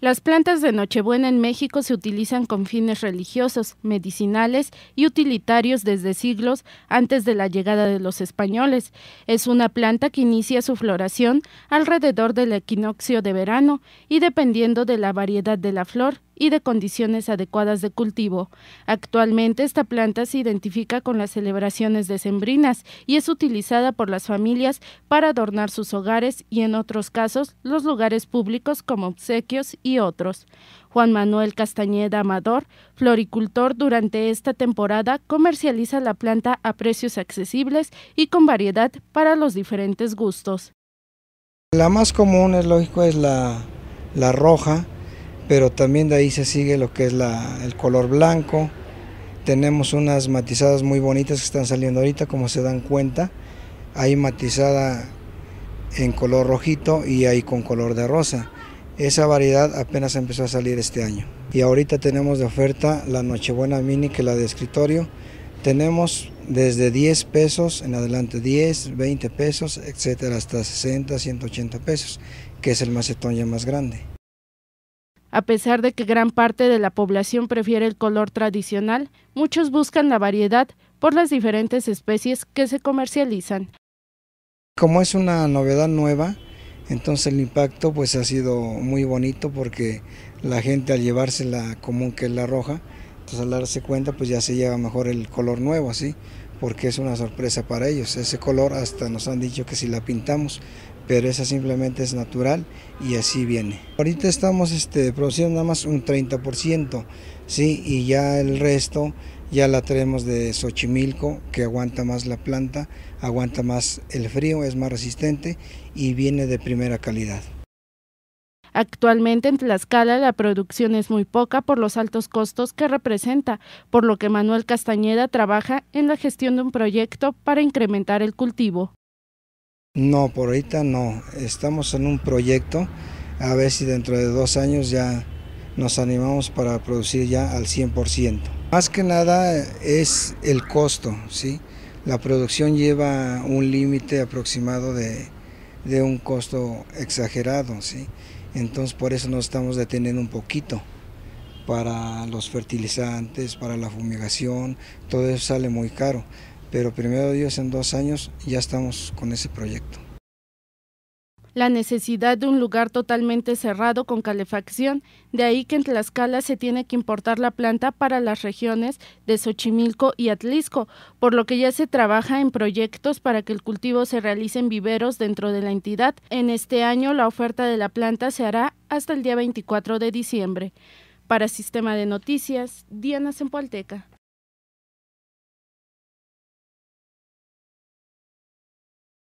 Las plantas de Nochebuena en México se utilizan con fines religiosos, medicinales y utilitarios desde siglos antes de la llegada de los españoles. Es una planta que inicia su floración alrededor del equinoccio de verano y dependiendo de la variedad de la flor, y de condiciones adecuadas de cultivo. Actualmente esta planta se identifica con las celebraciones decembrinas y es utilizada por las familias para adornar sus hogares y en otros casos los lugares públicos como obsequios y otros. Juan Manuel Castañeda Amador, floricultor durante esta temporada, comercializa la planta a precios accesibles y con variedad para los diferentes gustos. La más común es lógico es la, la roja, pero también de ahí se sigue lo que es el color blanco. Tenemos unas matizadas muy bonitas que están saliendo ahorita, como se dan cuenta. Hay matizada en color rojito y hay con color de rosa. Esa variedad apenas empezó a salir este año. Y ahorita tenemos de oferta la Nochebuena Mini, que es la de escritorio. Tenemos desde 10 pesos en adelante, 10, 20 pesos, etcétera, hasta 60, 180 pesos, que es el macetón ya más grande. A pesar de que gran parte de la población prefiere el color tradicional, muchos buscan la variedad por las diferentes especies que se comercializan. Como es una novedad nueva, entonces el impacto pues ha sido muy bonito porque la gente al llevarse la común que es la roja, entonces pues, al darse cuenta pues ya se lleva mejor el color nuevo, así porque es una sorpresa para ellos. Ese color hasta nos han dicho que si la pintamos, pero esa simplemente es natural y así viene. Ahorita estamos este, produciendo nada más un 30%, ¿sí? y ya el resto ya la traemos de Xochimilco, que aguanta más la planta, aguanta más el frío, es más resistente y viene de primera calidad. Actualmente en Tlaxcala la producción es muy poca por los altos costos que representa, por lo que Manuel Castañeda trabaja en la gestión de un proyecto para incrementar el cultivo. No, por ahorita no. Estamos en un proyecto, a ver si dentro de dos años ya nos animamos para producir ya al 100%. Más que nada es el costo, ¿sí? La producción lleva un límite aproximado de, de un costo exagerado, ¿sí? Entonces por eso nos estamos deteniendo un poquito para los fertilizantes, para la fumigación, todo eso sale muy caro. Pero primero Dios en dos años ya estamos con ese proyecto la necesidad de un lugar totalmente cerrado con calefacción, de ahí que en Tlaxcala se tiene que importar la planta para las regiones de Xochimilco y Atlisco, por lo que ya se trabaja en proyectos para que el cultivo se realice en viveros dentro de la entidad. En este año la oferta de la planta se hará hasta el día 24 de diciembre. Para Sistema de Noticias, Diana Zempoalteca.